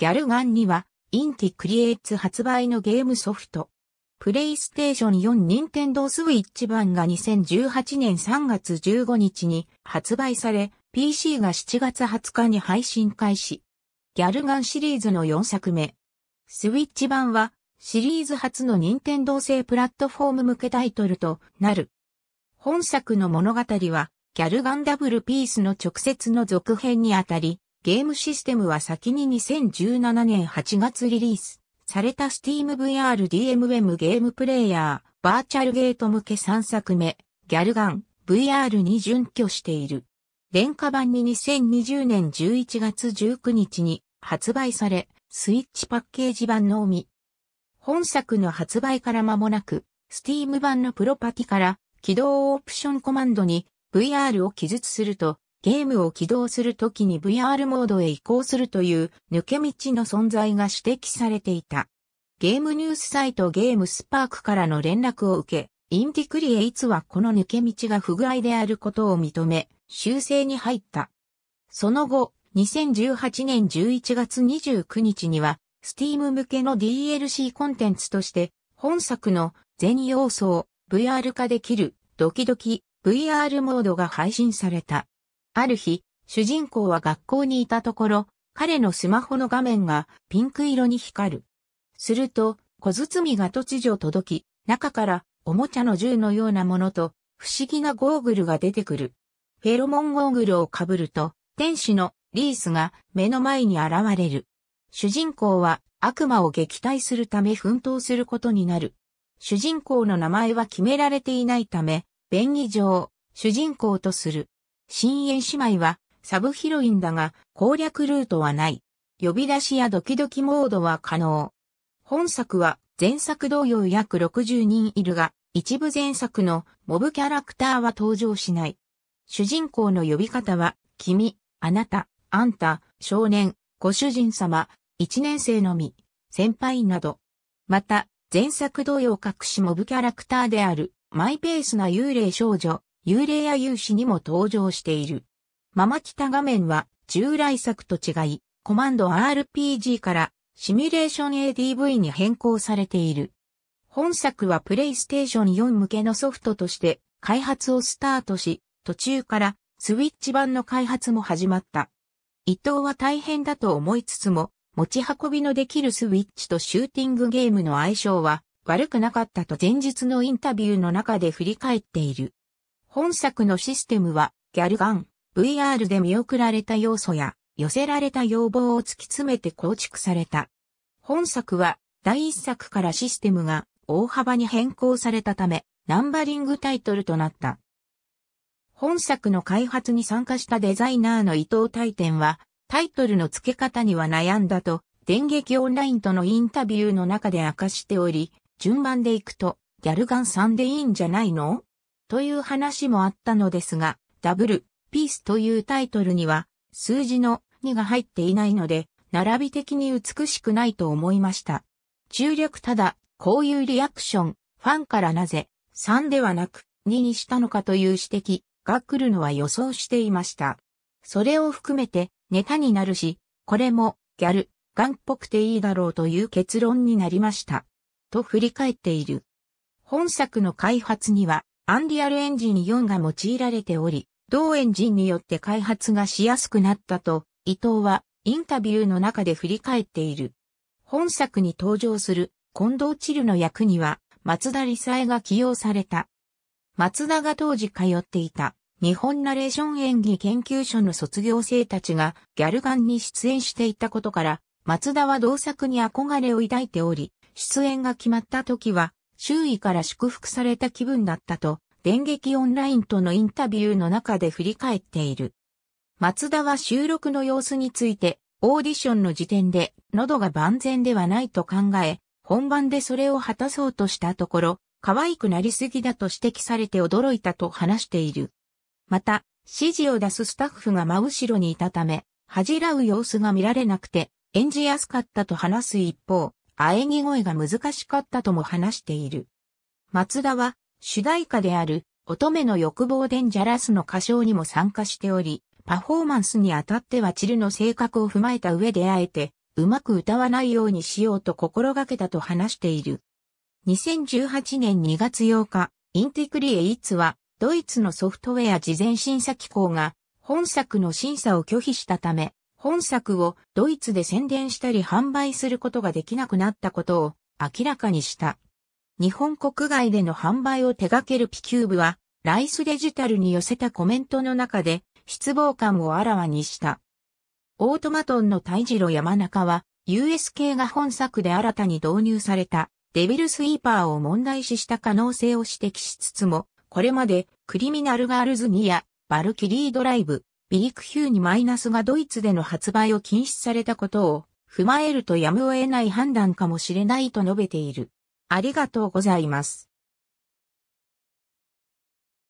ギャルガンには、インティクリエイツ発売のゲームソフト、プレイステーション4ニンテンドースイッチ版が2018年3月15日に発売され、PC が7月20日に配信開始。ギャルガンシリーズの4作目。スイッチ版は、シリーズ初の任天堂製プラットフォーム向けタイトルとなる。本作の物語は、ギャルガンダブルピースの直接の続編にあたり、ゲームシステムは先に2017年8月リリースされた Steam VR DMM ゲームプレイヤーバーチャルゲート向け3作目ギャルガン VR に準拠している。廉価版に2020年11月19日に発売され、スイッチパッケージ版のみ。本作の発売から間もなく、Steam 版のプロパティから起動オプションコマンドに VR を記述するとゲームを起動するときに VR モードへ移行するという抜け道の存在が指摘されていた。ゲームニュースサイトゲームスパークからの連絡を受け、インディクリエイツはこの抜け道が不具合であることを認め、修正に入った。その後、2018年11月29日には、Steam 向けの DLC コンテンツとして、本作の全要素を VR 化できるドキドキ VR モードが配信された。ある日、主人公は学校にいたところ、彼のスマホの画面がピンク色に光る。すると、小包が突如届き、中からおもちゃの銃のようなものと不思議なゴーグルが出てくる。フェロモンゴーグルをかぶると、天使のリースが目の前に現れる。主人公は悪魔を撃退するため奮闘することになる。主人公の名前は決められていないため、便宜上、主人公とする。深淵姉妹はサブヒロインだが攻略ルートはない。呼び出しやドキドキモードは可能。本作は前作同様約60人いるが、一部前作のモブキャラクターは登場しない。主人公の呼び方は、君、あなた、あんた、少年、ご主人様、一年生のみ、先輩など。また、前作同様隠しモブキャラクターである、マイペースな幽霊少女、幽霊や勇士にも登場している。ママキタ画面は従来作と違い、コマンド RPG からシミュレーション ADV に変更されている。本作はプレイステーション4向けのソフトとして開発をスタートし、途中からスウィッチ版の開発も始まった。伊藤は大変だと思いつつも、持ち運びのできるスウィッチとシューティングゲームの相性は悪くなかったと前日のインタビューの中で振り返っている。本作のシステムは、ギャルガン、VR で見送られた要素や、寄せられた要望を突き詰めて構築された。本作は、第一作からシステムが大幅に変更されたため、ナンバリングタイトルとなった。本作の開発に参加したデザイナーの伊藤大典は、タイトルの付け方には悩んだと、電撃オンラインとのインタビューの中で明かしており、順番でいくと、ギャルガンさんでいいんじゃないのという話もあったのですが、ダブル、ピースというタイトルには、数字の2が入っていないので、並び的に美しくないと思いました。中略ただ、こういうリアクション、ファンからなぜ、3ではなく、2にしたのかという指摘が来るのは予想していました。それを含めて、ネタになるし、これも、ギャル、ガンっぽくていいだろうという結論になりました。と振り返っている。本作の開発には、アンリアルエンジン4が用いられており、同エンジンによって開発がしやすくなったと、伊藤はインタビューの中で振り返っている。本作に登場する近藤チルの役には松田理沙が起用された。松田が当時通っていた日本ナレーション演技研究所の卒業生たちがギャルガンに出演していたことから、松田は同作に憧れを抱いており、出演が決まった時は周囲から祝福された気分だったと、電撃オンラインとのインタビューの中で振り返っている。松田は収録の様子について、オーディションの時点で喉が万全ではないと考え、本番でそれを果たそうとしたところ、可愛くなりすぎだと指摘されて驚いたと話している。また、指示を出すスタッフが真後ろにいたため、恥じらう様子が見られなくて、演じやすかったと話す一方、喘ぎ声が難しかったとも話している。松田は、主題歌である、乙女の欲望デンジャラスの歌唱にも参加しており、パフォーマンスにあたってはチルの性格を踏まえた上であえて、うまく歌わないようにしようと心がけたと話している。2018年2月8日、インテクリエイツは、ドイツのソフトウェア事前審査機構が、本作の審査を拒否したため、本作をドイツで宣伝したり販売することができなくなったことを明らかにした。日本国外での販売を手掛けるピキューブは、ライスデジタルに寄せたコメントの中で失望感をあらわにした。オートマトンの大次郎山中は、US 系が本作で新たに導入されたデビルスイーパーを問題視した可能性を指摘しつつも、これまでクリミナルガールズ2やバルキリードライブ、ビリクヒューにマイナスがドイツでの発売を禁止されたことを踏まえるとやむを得ない判断かもしれないと述べている。ありがとうございます。